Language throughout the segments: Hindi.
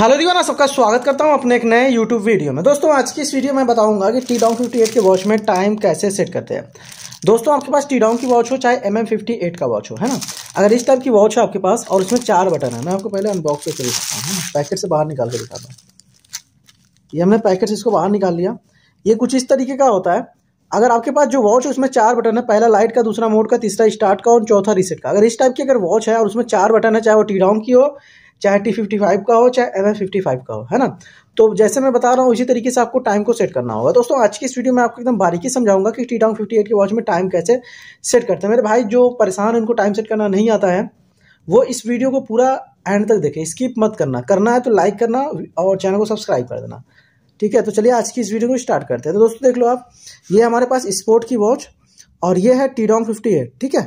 हेलो दीवान आप सबका स्वागत करता हूं अपने एक नए यूट्यूब वीडियो में दोस्तों आज की इस वीडियो में बताऊंगा कि टी डाउन फिफ्टी एट के वॉच में टाइम कैसे सेट करते हैं दोस्तों आपके पास टी डाउन की वॉच हो चाहे एम एम फिफ्टी एट का वॉच हो है ना अगर इस टाइप की वॉच है आपके पास और इसमें चार बटन है मैं आपको पहले अनबॉक्स करके दिखाता हूँ पैकेट से बाहर निकाल के दिखाता हूँ ये हमने पैकेट से इसको बाहर निकाल लिया ये कुछ इस तरीके का होता है अगर आपके पास जो वॉच है उसमें चार बटन है पहला लाइट का दूसरा मोड का तीसरा स्टार्ट का और चौथा रिसेट का अगर इस टाइप की अगर वॉच है और उसमें चार बटन है चाहे वो टी डाउन की हो चाहे टी फिफ्टी फाइव का हो चाहे एम एफ फिफ्टी फाइव का हो है ना तो जैसे मैं बता रहा हूँ इसी तरीके से आपको टाइम को सेट करना होगा दोस्तों आज की इस वीडियो में आपको एकदम बारीकी समझाऊंगा कि टी डाउन फिफ्टी एट के वॉच में टाइम कैसे सेट करते हैं मेरे भाई जो परेशान है उनको टाइम सेट करना नहीं आता है वो इस वीडियो को पूरा एंड तक देखें स्किप मत करना करना है तो लाइक करना और चैनल को सब्सक्राइब कर देना ठीक है तो चलिए आज की इस वीडियो को स्टार्ट करते हैं तो दोस्तों देख लो आप ये हमारे पास स्पोर्ट की वॉच और ये है टी डोंग फिफ्टी एट ठीक है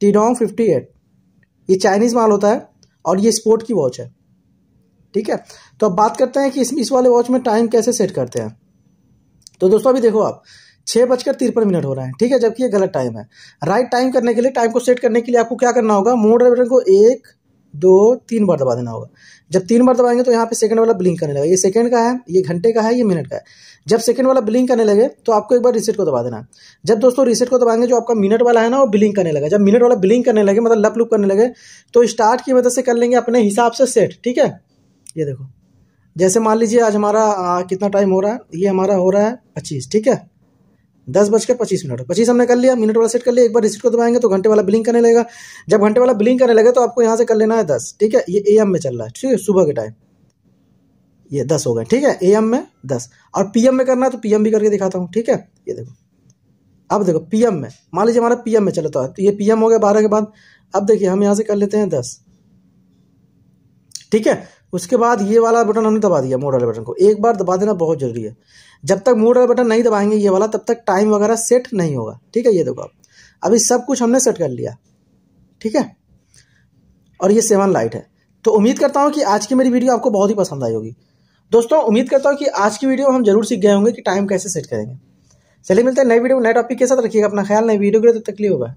टी डोंग फिफ्टी एट ये चाइनीज़ माल होता है और ये स्पोर्ट की वॉच है ठीक है तो अब बात करते हैं कि इस इस वाले वॉच में टाइम कैसे सेट करते हैं तो दोस्तों अभी देखो आप छः बजकर तिरपन मिनट हो रहे हैं ठीक है जबकि ये गलत टाइम है राइट टाइम करने के लिए टाइम को सेट करने के लिए आपको क्या करना होगा मोड को एक दो तीन बार दबा देना होगा जब तीन बार दबाएंगे तो यहाँ पे सेकंड वाला ब्लिंक करने लगेगा ये सेकंड का है ये घंटे का है ये मिनट का है जब सेकंड वाला ब्लिंक करने लगे तो आपको एक बार रिसेट को दबा देना है जब दोस्तों रिसेट को दबाएंगे जो आपका मिनट वाला है ना वो ब्लिंक करने लगा जब मिनट वाला ब्लिंक करने लगे मतलब लप लुप करने लगे तो स्टार्ट की मदद से कर लेंगे अपने हिसाब से सेट ठीक है ये देखो जैसे मान लीजिए आज हमारा कितना टाइम हो रहा है ये हमारा हो रहा है पच्चीस ठीक है दस बजकर पच्चीस मिनट पच्चीस हमने कर लिया मिनट वाला सेट कर लिया एक बार रिसीट को दबाएंगे तो घंटे वाला ब्लिंक करने लगेगा जब घंटे वाला ब्लिंक करने लगे तो आपको यहाँ से कर लेना है दस ठीक है ये ए में चल रहा है ठीक है सुबह के टाइम ये दस हो गए ठीक है ए में दस और पी में करना है तो पी भी करके दिखाता हूँ ठीक है ये देखो अब देखो पी में मान लीजिए हमारा पी में चलता तो, है तो ये पी हो गया बारह के बाद अब देखिए हम यहाँ से कर लेते हैं दस ठीक है उसके बाद ये वाला बटन हमने दबा दिया मोड वाले बटन को एक बार दबा देना बहुत जरूरी है जब तक मोड वाला बटन नहीं दबाएंगे ये वाला तब तक टाइम वगैरह सेट नहीं होगा ठीक है ये देखो आप अभी सब कुछ हमने सेट कर लिया ठीक है और ये सेवन लाइट है तो उम्मीद करता हूँ कि आज की मेरी वीडियो आपको बहुत ही पसंद आई होगी दोस्तों उम्मीद करता हूँ कि आज की वीडियो हम जरूर सीख गए होंगे कि टाइम कैसे सेट करेंगे चलिए मिलते हैं नई वीडियो नए टॉपिक के साथ रखिएगा अपना ख्याल नई वीडियो के लिए तो तकलीफ होगा